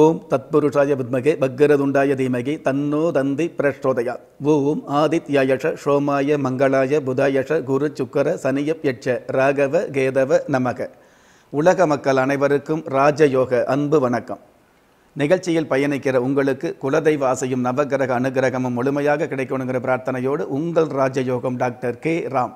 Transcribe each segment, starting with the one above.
ஓம் தத்புருஷாய வித்மகே பக்கரதுண்டாய தீமகி தன்னோ தந்தி பிரஷ்டோதயா ஓம் ஆதித்யாயஷ ஷோமாய மங்களாய புதாயஷ குரு சுக்கர சனியப் யட்ச ராகவ கேதவ நமக உலக மக்கள் அனைவருக்கும் ராஜயோக அன்பு வணக்கம் நிகழ்ச்சியில் பயணிக்கிற உங்களுக்கு குலதெய்வ ஆசையும் நவகிரக அனுகிரகமும் முழுமையாக கிடைக்கணுங்கிற பிரார்த்தனையோடு உங்கள் ராஜயோகம் டாக்டர் கே ராம்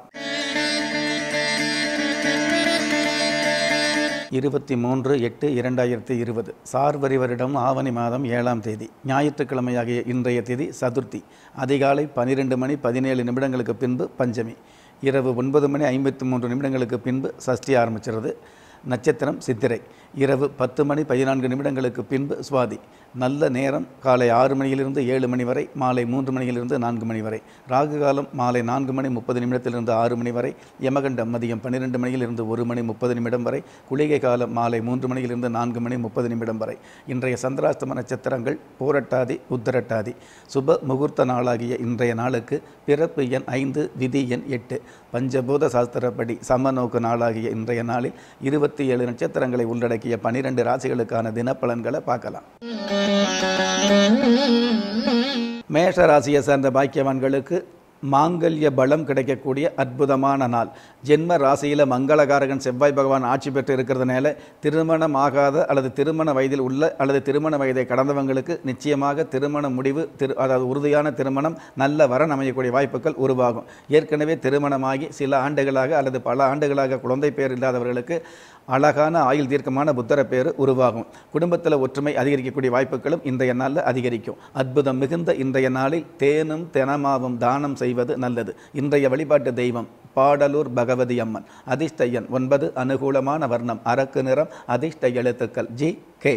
இருபத்தி மூன்று எட்டு இரண்டாயிரத்தி இருபது சார் வருடம் ஆவணி மாதம் ஏழாம் தேதி ஞாயிற்றுக்கிழமையாகிய இன்றைய தேதி சதுர்த்தி அதிகாலை பனிரெண்டு மணி பதினேழு நிமிடங்களுக்கு பின்பு பஞ்சமி இரவு ஒன்பது மணி ஐம்பத்தி மூன்று நிமிடங்களுக்கு பின்பு சஷ்டி ஆரம்பிச்சிருது நட்சத்திரம் சித்திரை இரவு பத்து மணி பதினான்கு நிமிடங்களுக்கு பின்பு சுவாதி நல்ல நேரம் காலை ஆறு மணியிலிருந்து ஏழு மணி வரை மாலை மூன்று மணியிலிருந்து நான்கு மணி வரை ராகு காலம் மாலை நான்கு மணி முப்பது நிமிடத்திலிருந்து ஆறு மணி வரை யமகண்டம் மதியம் பன்னிரெண்டு மணியிலிருந்து ஒரு மணி முப்பது நிமிடம் வரை குளிகை காலம் மாலை மூன்று மணியிலிருந்து நான்கு மணி முப்பது நிமிடம் வரை இன்றைய சந்திராஸ்தம நட்சத்திரங்கள் போரட்டாதி உத்தரட்டாதி சுப முகூர்த்த நாளாகிய இன்றைய நாளுக்கு பிறப்பு எண் ஐந்து விதி எண் எட்டு பஞ்சபூத சாஸ்திரப்படி சமநோக்கு நாளாகிய இன்றைய நாளில் இருபத்தி இருபத்தி ஏழு நட்சத்திரங்களை உள்ளடக்கிய பனிரெண்டு ராசிகளுக்கான தினப்பலன்களை பார்க்கலாம் மேஷ ராசியை சார்ந்த பாக்கியவான்களுக்கு மாங்கல்ய பலம் கிடைக்கக்கூடிய அற்புதமான நாள் ஜென்ம ராசியில் மங்களகாரகன் செவ்வாய் பகவான் ஆட்சி பெற்று இருக்கிறதுனால திருமணம் ஆகாத அல்லது திருமண வயதில் உள்ள அல்லது திருமண வயதை கடந்தவங்களுக்கு நிச்சயமாக திருமண முடிவு திரு அதாவது உறுதியான திருமணம் நல்ல வரன் அமையக்கூடிய வாய்ப்புகள் உருவாகும் ஏற்கனவே திருமணமாகி சில ஆண்டுகளாக அல்லது பல ஆண்டுகளாக குழந்தை பேர் இல்லாதவர்களுக்கு அழகான ஆயுள் தீர்க்கமான புத்தர பேர் உருவாகும் குடும்பத்தில் ஒற்றுமை அதிகரிக்கக்கூடிய வாய்ப்புகளும் இன்றைய நாளில் அதிகரிக்கும் அற்புதம் மிகுந்த இன்றைய நாளில் தேனும் தெனமாவும் தானம் செய் செய்வது நல்லது இன்றைய வழிபாட்டு தெய்வம் பாடலூர் பகவதி அம்மன் அதிர்ஷ்டையன் ஒன்பது அனுகூலமான வர்ணம் அரக்கு நிறம் அதிர்ஷ்ட எழுத்துக்கள் ஜி கே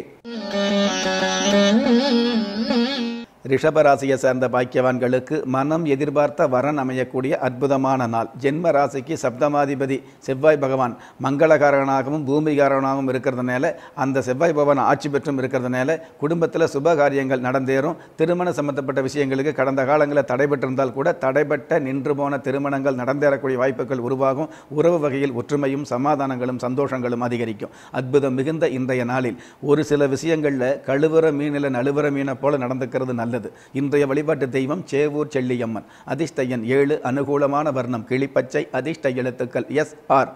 ரிஷபராசியை சேர்ந்த பாக்கியவான்களுக்கு மனம் எதிர்பார்த்த வரன் அமையக்கூடிய அற்புதமான நாள் ஜென்ம ராசிக்கு சப்தமாதிபதி செவ்வாய் பகவான் மங்களகாரகனாகவும் பூமிகாரகனாகவும் இருக்கிறதுனால அந்த செவ்வாய் பகவான் ஆட்சி பெற்றும் இருக்கிறதுனால குடும்பத்தில் சுப காரியங்கள் நடந்தேறும் திருமண சம்பந்தப்பட்ட விஷயங்களுக்கு கடந்த காலங்களில் தடைபட்டிருந்தால் கூட தடைபட்ட நின்று போன திருமணங்கள் நடந்தேறக்கூடிய வாய்ப்புகள் உருவாகும் உறவு வகையில் ஒற்றுமையும் சமாதானங்களும் சந்தோஷங்களும் அதிகரிக்கும் அற்புதம் மிகுந்த இன்றைய நாளில் ஒரு சில விஷயங்களில் கழுவுற மீனில் நழுவுற மீனை போல நடந்துக்கிறது நல்லது இருந்தது இன்றைய வழிபாட்டு தெய்வம் சேவூர் செல்லியம்மன் அதிர்ஷ்ட எண் ஏழு அனுகூலமான வர்ணம் கிளிப்பச்சை அதிர்ஷ்ட எழுத்துக்கள் எஸ் ஆர்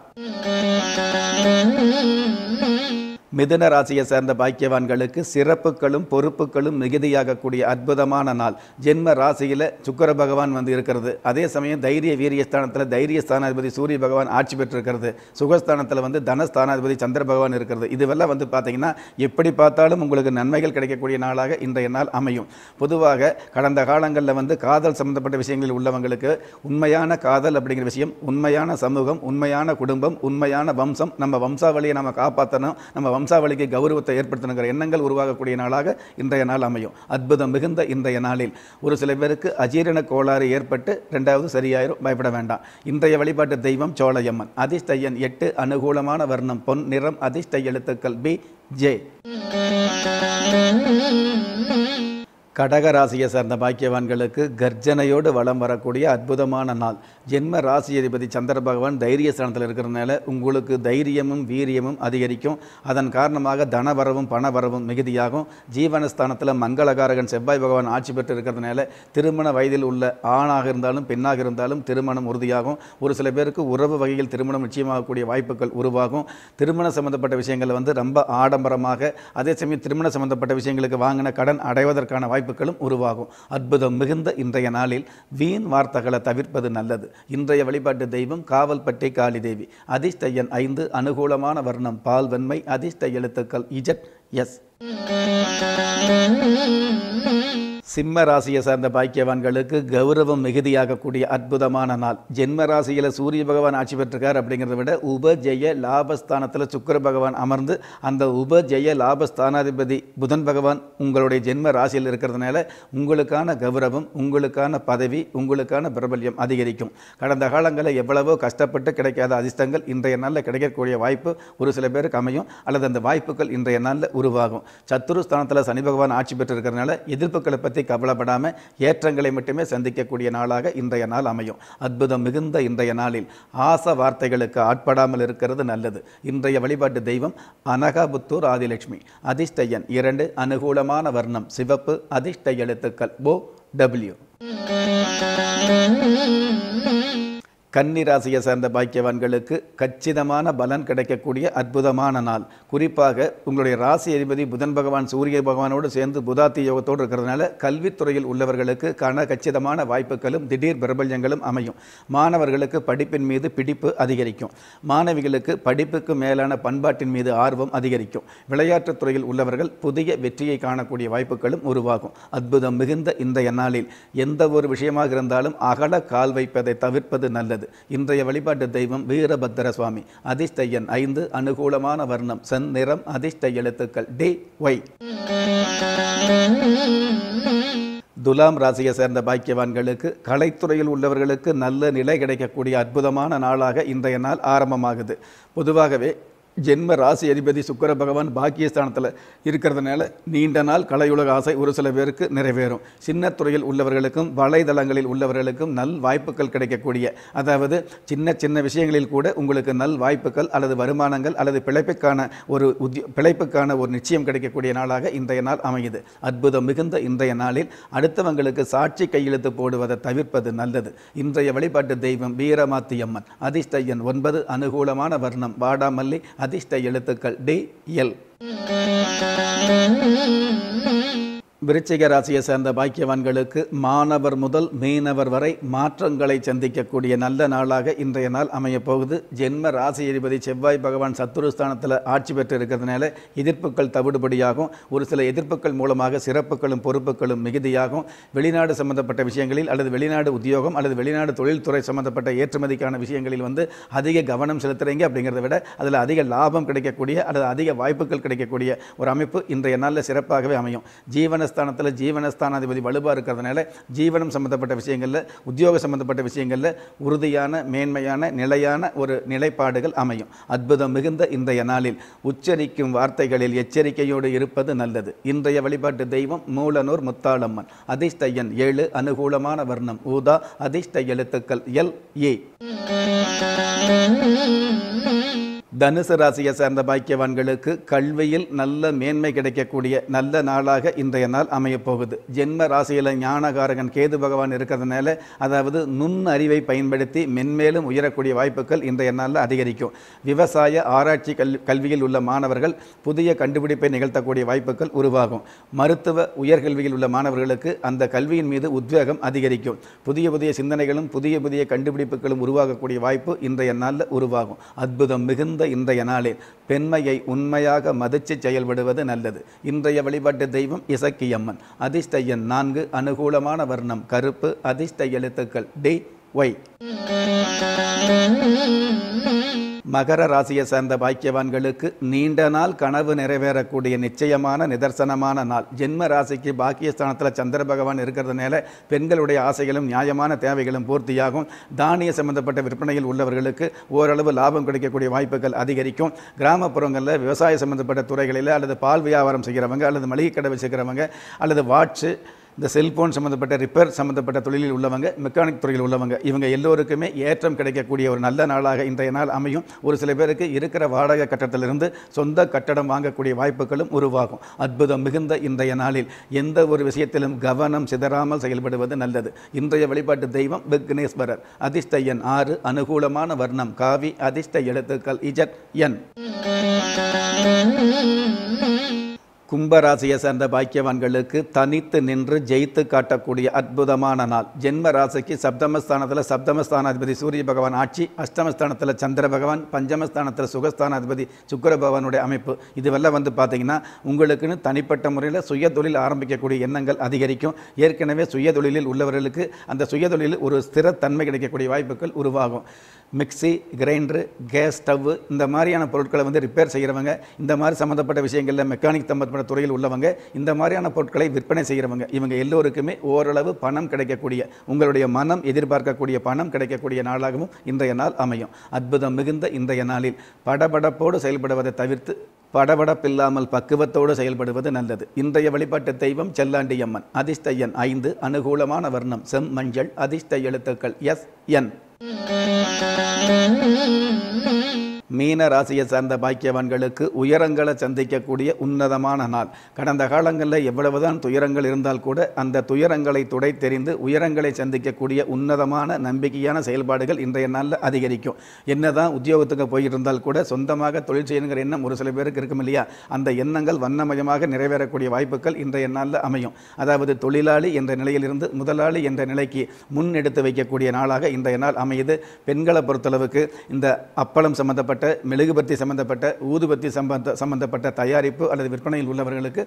மிதுன ராசியை சேர்ந்த பாக்கியவான்களுக்கு சிறப்புகளும் பொறுப்புகளும் மிகுதியாகக்கூடிய அற்புதமான நாள் ஜென்ம ராசியில் சுக்கர பகவான் வந்து இருக்கிறது அதே சமயம் தைரிய வீரியஸ்தானத்தில் தைரிய ஸ்தானாதிபதி சூரிய பகவான் ஆட்சி பெற்றிருக்கிறது சுகஸ்தானத்தில் வந்து தனஸ்தானாதிபதி சந்திர பகவான் இருக்கிறது இதுவெல்லாம் வந்து பார்த்திங்கன்னா எப்படி பார்த்தாலும் உங்களுக்கு நன்மைகள் கிடைக்கக்கூடிய நாளாக இன்றைய நாள் அமையும் பொதுவாக கடந்த காலங்களில் வந்து காதல் சம்மந்தப்பட்ட விஷயங்களில் உள்ளவங்களுக்கு உண்மையான காதல் அப்படிங்கிற விஷயம் உண்மையான சமூகம் உண்மையான குடும்பம் உண்மையான வம்சம் நம்ம வம்சாவளியை நம்ம காப்பாற்றணும் நம்ம வம்சாவளிக்கு கௌரவத்தை ஏற்படுத்தணுங்கிற எண்ணங்கள் உருவாகக்கூடிய நாளாக இன்றைய நாள் அமையும் அற்புதம் மிகுந்த இன்றைய நாளில் ஒரு சில பேருக்கு அஜீரண கோளாறு ஏற்பட்டு ரெண்டாவது சரியாயிரும் பயப்பட வேண்டாம் இன்றைய வழிபாட்டு தெய்வம் சோழையம்மன் அதிஷ்டையன் எட்டு அனுகூலமான வர்ணம் பொன் நிறம் அதிஷ்டை எழுத்துக்கள் பி ஜே கடகராசியை சார்ந்த பாக்கியவான்களுக்கு கர்ஜனையோடு வளம் வரக்கூடிய அற்புதமான நாள் ஜென்ம ராசி அதிபதி சந்திர பகவான் தைரிய ஸ்தானத்தில் இருக்கிறதுனால உங்களுக்கு தைரியமும் வீரியமும் அதிகரிக்கும் அதன் காரணமாக தனவரவும் பணவரவும் மிகுதியாகும் ஜீவனஸ்தானத்தில் மங்களகாரகன் செவ்வாய் பகவான் ஆட்சி பெற்று இருக்கிறதுனால திருமண வயதில் உள்ள ஆணாக இருந்தாலும் பெண்ணாக இருந்தாலும் திருமணம் உறுதியாகும் ஒரு சில பேருக்கு உறவு வகையில் திருமணம் நிச்சயமாகக்கூடிய வாய்ப்புகள் உருவாகும் திருமணம் சம்பந்தப்பட்ட விஷயங்கள் வந்து ரொம்ப ஆடம்பரமாக அதே சமயம் திருமணம் சம்பந்தப்பட்ட விஷயங்களுக்கு வாங்கின கடன் அடைவதற்கான வாய்ப்புகளும் உருவாகும் அற்புதம் மிகுந்த இன்றைய நாளில் வீண் வார்த்தைகளை தவிர்ப்பது நல்லது இன்றைய வழிபாட்டு தெய்வம் காவல்பட்டி காளி தேவி அதிர்ஷ்ட எண் ஐந்து அனுகூலமான வர்ணம் பால்வன்மை அதிர்ஷ்ட எழுத்துக்கள் இஜட் எஸ் சிம்ம ராசியை சார்ந்த பாக்கியவான்களுக்கு கௌரவம் மிகுதியாகக்கூடிய அற்புதமான நாள் ஜென்ம ராசியில் சூரிய பகவான் ஆட்சி பெற்றிருக்கார் அப்படிங்கிறத விட உபஜெய லாபஸ்தானத்தில் சுக்கர பகவான் அமர்ந்து அந்த உபஜெய லாபஸ்தானாதிபதி புதன் பகவான் உங்களுடைய ஜென்ம ராசியில் இருக்கிறதுனால உங்களுக்கான கௌரவம் உங்களுக்கான பதவி உங்களுக்கான பிரபல்யம் அதிகரிக்கும் கடந்த காலங்களில் எவ்வளவோ கஷ்டப்பட்டு கிடைக்காத அதிர்ஷ்டங்கள் இன்றைய நாளில் கிடைக்கக்கூடிய வாய்ப்பு ஒரு சில பேருக்கு அமையும் அல்லது அந்த வாய்ப்புகள் இன்றைய நாளில் உருவாகும் சத்துருஸ்தானத்தில் சனி பகவான் ஆட்சி பெற்றிருக்கிறதுனால எதிர்ப்புகளை பற்றி பற்றி கவலைப்படாமல் ஏற்றங்களை மட்டுமே சந்திக்கக்கூடிய நாளாக இன்றைய நாள் அமையும் அற்புதம் மிகுந்த இன்றைய நாளில் ஆச வார்த்தைகளுக்கு ஆட்படாமல் இருக்கிறது நல்லது இன்றைய வழிபாட்டு தெய்வம் அனகாபுத்தூர் ஆதிலட்சுமி அதிர்ஷ்டயன் இரண்டு அனுகூலமான வர்ணம் சிவப்பு அதிர்ஷ்ட எழுத்துக்கள் ஓ டபிள்யூ கன்னிராசியை ராசியை சார்ந்த பாக்கியவான்களுக்கு கச்சிதமான பலன் கிடைக்கக்கூடிய அற்புதமான நாள் குறிப்பாக உங்களுடைய ராசி அதிபதி புதன் பகவான் சூரிய பகவானோடு சேர்ந்து புதாத்தி யோகத்தோடு இருக்கிறதுனால கல்வித்துறையில் உள்ளவர்களுக்கு கன கச்சிதமான வாய்ப்புகளும் திடீர் பிரபல்யங்களும் அமையும் மாணவர்களுக்கு படிப்பின் மீது பிடிப்பு அதிகரிக்கும் மாணவிகளுக்கு படிப்புக்கு மேலான பண்பாட்டின் மீது ஆர்வம் அதிகரிக்கும் விளையாட்டுத் துறையில் உள்ளவர்கள் புதிய வெற்றியை காணக்கூடிய வாய்ப்புகளும் உருவாகும் அற்புதம் மிகுந்த இந்த நாளில் எந்த ஒரு விஷயமாக இருந்தாலும் அகல கால் வைப்பதை தவிர்ப்பது நல்லது வருகிறது இன்றைய வழிபாட்டு தெய்வம் வீரபத்திர சுவாமி அதிஷ்டையன் ஐந்து அனுகூலமான வர்ணம் செந் நிறம் அதிர்ஷ்ட எழுத்துக்கள் டி ஒய் துலாம் ராசியை சேர்ந்த பாக்கியவான்களுக்கு கலைத்துறையில் உள்ளவர்களுக்கு நல்ல நிலை கிடைக்கக்கூடிய அற்புதமான நாளாக இன்றைய நாள் ஆரம்பமாகுது பொதுவாகவே ஜென்ம ராசி அதிபதி சுக்கர பகவான் பாக்கியஸ்தானத்தில் இருக்கிறதுனால நீண்ட நாள் கலையுலக ஆசை ஒரு சில பேருக்கு நிறைவேறும் சின்ன துறையில் உள்ளவர்களுக்கும் வலைதளங்களில் உள்ளவர்களுக்கும் நல் வாய்ப்புகள் கிடைக்கக்கூடிய அதாவது சின்ன சின்ன விஷயங்களில் கூட உங்களுக்கு நல் வாய்ப்புகள் அல்லது வருமானங்கள் அல்லது பிழைப்புக்கான ஒரு உத்ய பிழைப்புக்கான ஒரு நிச்சயம் கிடைக்கக்கூடிய நாளாக இன்றைய நாள் அமையுது அற்புதம் மிகுந்த இன்றைய நாளில் அடுத்தவங்களுக்கு சாட்சி கையெழுத்து போடுவதை தவிர்ப்பது நல்லது இன்றைய வழிபாட்டு தெய்வம் வீரமாத்தியம்மன் அதிஷ்டையன் ஒன்பது அனுகூலமான வர்ணம் வாடாமல்லி அதிர்ஷ்ட எழுத்துக்கள் டி எல் விருச்சிக ராசியை சேர்ந்த பாக்கியவான்களுக்கு மாணவர் முதல் மீனவர் வரை மாற்றங்களை சந்திக்கக்கூடிய நல்ல நாளாக இன்றைய நாள் அமையப்போகுது ஜென்ம ராசி அதிபதி செவ்வாய் பகவான் சத்துருஸ்தானத்தில் ஆட்சி பெற்று இருக்கிறதுனால எதிர்ப்புகள் தவிடுபடியாகும் ஒரு சில எதிர்ப்புகள் மூலமாக சிறப்புகளும் பொறுப்புகளும் மிகுதியாகும் வெளிநாடு சம்பந்தப்பட்ட விஷயங்களில் அல்லது வெளிநாடு உத்தியோகம் அல்லது வெளிநாடு தொழில்துறை சம்பந்தப்பட்ட ஏற்றுமதிக்கான விஷயங்களில் வந்து அதிக கவனம் செலுத்துகிறீங்க அப்படிங்கிறத விட அதில் அதிக லாபம் கிடைக்கக்கூடிய அல்லது அதிக வாய்ப்புகள் கிடைக்கக்கூடிய ஒரு அமைப்பு இன்றைய நாளில் சிறப்பாகவே அமையும் ஜீவன லாபஸ்தானத்தில் ஜீவனஸ்தானாதிபதி வலுவாக இருக்கிறதுனால ஜீவனம் சம்மந்தப்பட்ட விஷயங்களில் உத்தியோக சம்மந்தப்பட்ட விஷயங்களில் உறுதியான மேன்மையான நிலையான ஒரு நிலைப்பாடுகள் அமையும் அற்புதம் மிகுந்த இன்றைய நாளில் உச்சரிக்கும் வார்த்தைகளில் எச்சரிக்கையோடு இருப்பது நல்லது இன்றைய வழிபாட்டு தெய்வம் மூலனூர் முத்தாளம்மன் அதிஷ்டையன் ஏழு அனுகூலமான வர்ணம் ஊதா அதிஷ்ட எழுத்துக்கள் எல் ஏ தனுசு ராசியை சேர்ந்த பாக்கியவான்களுக்கு கல்வியில் நல்ல மேன்மை கிடைக்கக்கூடிய நல்ல நாளாக இன்றைய நாள் அமையப்போகுது ஜென்ம ராசியில் ஞானகாரகன் கேது பகவான் இருக்கிறதுனால அதாவது நுண் அறிவை பயன்படுத்தி மென்மேலும் உயரக்கூடிய வாய்ப்புகள் இன்றைய நாளில் அதிகரிக்கும் விவசாய ஆராய்ச்சி கல் கல்வியில் உள்ள மாணவர்கள் புதிய கண்டுபிடிப்பை நிகழ்த்தக்கூடிய வாய்ப்புகள் உருவாகும் மருத்துவ உயர்கல்வியில் உள்ள மாணவர்களுக்கு அந்த கல்வியின் மீது உத்வேகம் அதிகரிக்கும் புதிய புதிய சிந்தனைகளும் புதிய புதிய கண்டுபிடிப்புகளும் உருவாகக்கூடிய வாய்ப்பு இன்றைய நாளில் உருவாகும் அற்புதம் மிகுந்த உயர்ந்த இன்றைய நாளில் பெண்மையை உண்மையாக மதித்து செயல்படுவது நல்லது இன்றைய வழிபாட்டு தெய்வம் இசக்கியம்மன் அதிர்ஷ்ட எண் நான்கு அனுகூலமான வர்ணம் கருப்பு அதிர்ஷ்ட எழுத்துக்கள் டி ஒய் மகர ராசியை சேர்ந்த பாக்கியவான்களுக்கு நீண்ட நாள் கனவு நிறைவேறக்கூடிய நிச்சயமான நிதர்சனமான நாள் ஜென்ம ராசிக்கு பாக்கியஸ்தானத்தில் சந்திர பகவான் இருக்கிறதுனால பெண்களுடைய ஆசைகளும் நியாயமான தேவைகளும் பூர்த்தியாகும் தானிய சம்பந்தப்பட்ட விற்பனையில் உள்ளவர்களுக்கு ஓரளவு லாபம் கிடைக்கக்கூடிய வாய்ப்புகள் அதிகரிக்கும் கிராமப்புறங்களில் விவசாய சம்பந்தப்பட்ட துறைகளில் அல்லது பால் வியாபாரம் செய்கிறவங்க அல்லது மளிகை கடை வச்சுக்கிறவங்க அல்லது வாட்சு இந்த செல்ஃபோன் சம்மந்தப்பட்ட ரிப்பேர் சம்மந்தப்பட்ட தொழிலில் உள்ளவங்க மெக்கானிக் துறையில் உள்ளவங்க இவங்க எல்லோருக்குமே ஏற்றம் கிடைக்கக்கூடிய ஒரு நல்ல நாளாக இன்றைய நாள் அமையும் ஒரு சில பேருக்கு இருக்கிற வாடகை கட்டத்திலிருந்து சொந்த கட்டடம் வாங்கக்கூடிய வாய்ப்புகளும் உருவாகும் அற்புதம் மிகுந்த இன்றைய நாளில் எந்த ஒரு விஷயத்திலும் கவனம் சிதறாமல் செயல்படுவது நல்லது இன்றைய வழிபாட்டு தெய்வம் விக்னேஸ்வரர் அதிர்ஷ்ட எண் ஆறு அனுகூலமான வர்ணம் காவி அதிர்ஷ்ட எழுத்துக்கள் இஜட் என் கும்பராசியை சேர்ந்த பாக்கியவான்களுக்கு தனித்து நின்று ஜெயித்து காட்டக்கூடிய அற்புதமான நாள் ஜென்ம ராசிக்கு சப்தமஸ்தானத்தில் சப்தமஸ்தானாதிபதி சூரிய பகவான் ஆட்சி அஷ்டமஸ்தானத்தில் சந்திர பகவான் பஞ்சமஸ்தானத்தில் சுகஸ்தானாதிபதி சுக்கர பகவானுடைய அமைப்பு இதுவெல்லாம் வந்து பார்த்தீங்கன்னா உங்களுக்குன்னு தனிப்பட்ட முறையில் சுய தொழில் ஆரம்பிக்கக்கூடிய எண்ணங்கள் அதிகரிக்கும் ஏற்கனவே சுய தொழிலில் உள்ளவர்களுக்கு அந்த சுய தொழிலில் ஒரு ஸ்திரத்தன்மை கிடைக்கக்கூடிய வாய்ப்புகள் உருவாகும் மிக்சி கிரைண்டரு கேஸ் ஸ்டவ் இந்த மாதிரியான பொருட்களை வந்து ரிப்பேர் செய்கிறவங்க இந்த மாதிரி சம்மந்தப்பட்ட விஷயங்களில் மெக்கானிக் சம்மந்தப்பட்ட திரைப்பட துறையில் உள்ளவங்க இந்த மாதிரியான பொருட்களை விற்பனை செய்கிறவங்க இவங்க எல்லோருக்குமே ஓரளவு பணம் கிடைக்கக்கூடிய உங்களுடைய மனம் எதிர்பார்க்கக்கூடிய பணம் கிடைக்கக்கூடிய நாளாகவும் இன்றைய நாள் அமையும் அற்புதம் மிகுந்த இன்றைய நாளில் படபடப்போடு செயல்படுவதை தவிர்த்து படபடப்பில்லாமல் பக்குவத்தோடு செயல்படுவது நல்லது இன்றைய வழிபாட்டு தெய்வம் செல்லாண்டியம்மன் அதிர்ஷ்டயன் ஐந்து அனுகூலமான வர்ணம் செம் மஞ்சள் அதிர்ஷ்ட எழுத்துக்கள் எஸ் என் மீன ராசியை சார்ந்த பாக்கியவான்களுக்கு உயரங்களை சந்திக்கக்கூடிய உன்னதமான நாள் கடந்த காலங்களில் எவ்வளவுதான் துயரங்கள் இருந்தால் கூட அந்த துயரங்களை துடை தெரிந்து உயரங்களை சந்திக்கக்கூடிய உன்னதமான நம்பிக்கையான செயல்பாடுகள் இன்றைய நாளில் அதிகரிக்கும் என்னதான் உத்தியோகத்துக்கு போயிருந்தால் கூட சொந்தமாக தொழில் செய்யணுங்கிற எண்ணம் ஒரு சில பேருக்கு இருக்கும் இல்லையா அந்த எண்ணங்கள் வண்ணமயமாக நிறைவேறக்கூடிய வாய்ப்புகள் இன்றைய நாளில் அமையும் அதாவது தொழிலாளி என்ற நிலையிலிருந்து முதலாளி என்ற நிலைக்கு எடுத்து வைக்கக்கூடிய நாளாக இன்றைய நாள் அமையுது பெண்களை பொறுத்தளவுக்கு இந்த அப்பளம் சம்பந்தப்பட்ட சம்பந்தப்பட்ட மெழுகுபத்தி சம்பந்தப்பட்ட ஊதுபத்தி சம்பந்த சம்பந்தப்பட்ட தயாரிப்பு அல்லது விற்பனையில் உள்ளவர்களுக்கு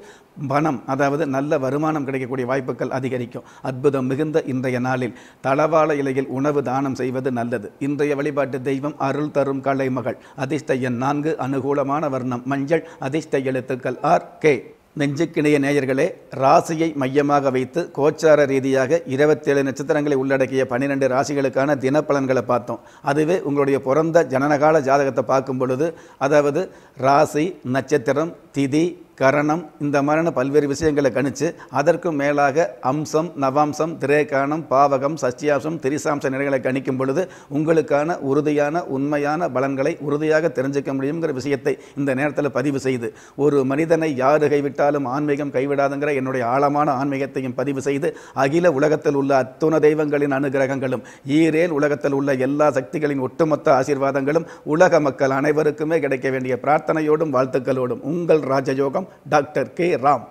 பணம் அதாவது நல்ல வருமானம் கிடைக்கக்கூடிய வாய்ப்புகள் அதிகரிக்கும் அற்புதம் மிகுந்த இன்றைய நாளில் தளவாள இலையில் உணவு தானம் செய்வது நல்லது இன்றைய வழிபாட்டு தெய்வம் அருள் தரும் கலைமகள் அதிர்ஷ்ட எண் நான்கு அனுகூலமான வர்ணம் மஞ்சள் அதிர்ஷ்ட எழுத்துக்கள் ஆர் கே நெஞ்சுக்கிணைய நேயர்களே ராசியை மையமாக வைத்து கோச்சார ரீதியாக இருபத்தேழு நட்சத்திரங்களை உள்ளடக்கிய பன்னிரெண்டு ராசிகளுக்கான தினப்பலன்களை பார்த்தோம் அதுவே உங்களுடைய பிறந்த ஜனனகால ஜாதகத்தை பார்க்கும் பொழுது அதாவது ராசி நட்சத்திரம் திதி கரணம் இந்த மாதிரியான பல்வேறு விஷயங்களை கணித்து அதற்கும் மேலாக அம்சம் நவாம்சம் திரேகானம் பாவகம் சஷ்டியாம்சம் திரிசாம்ச நிலைகளை கணிக்கும் பொழுது உங்களுக்கான உறுதியான உண்மையான பலன்களை உறுதியாக தெரிஞ்சுக்க முடியுங்கிற விஷயத்தை இந்த நேரத்தில் பதிவு செய்து ஒரு மனிதனை யார் கைவிட்டாலும் ஆன்மீகம் கைவிடாதுங்கிற என்னுடைய ஆழமான ஆன்மீகத்தையும் பதிவு செய்து அகில உலகத்தில் உள்ள அத்துண தெய்வங்களின் அனுகிரகங்களும் ஈரேல் உலகத்தில் உள்ள எல்லா சக்திகளின் ஒட்டுமொத்த ஆசீர்வாதங்களும் உலக மக்கள் அனைவருக்குமே கிடைக்க வேண்டிய பிரார்த்தனையோடும் வாழ்த்துக்களோடும் உங்கள் ராஜயோகம் டாக்டர் கே ராம்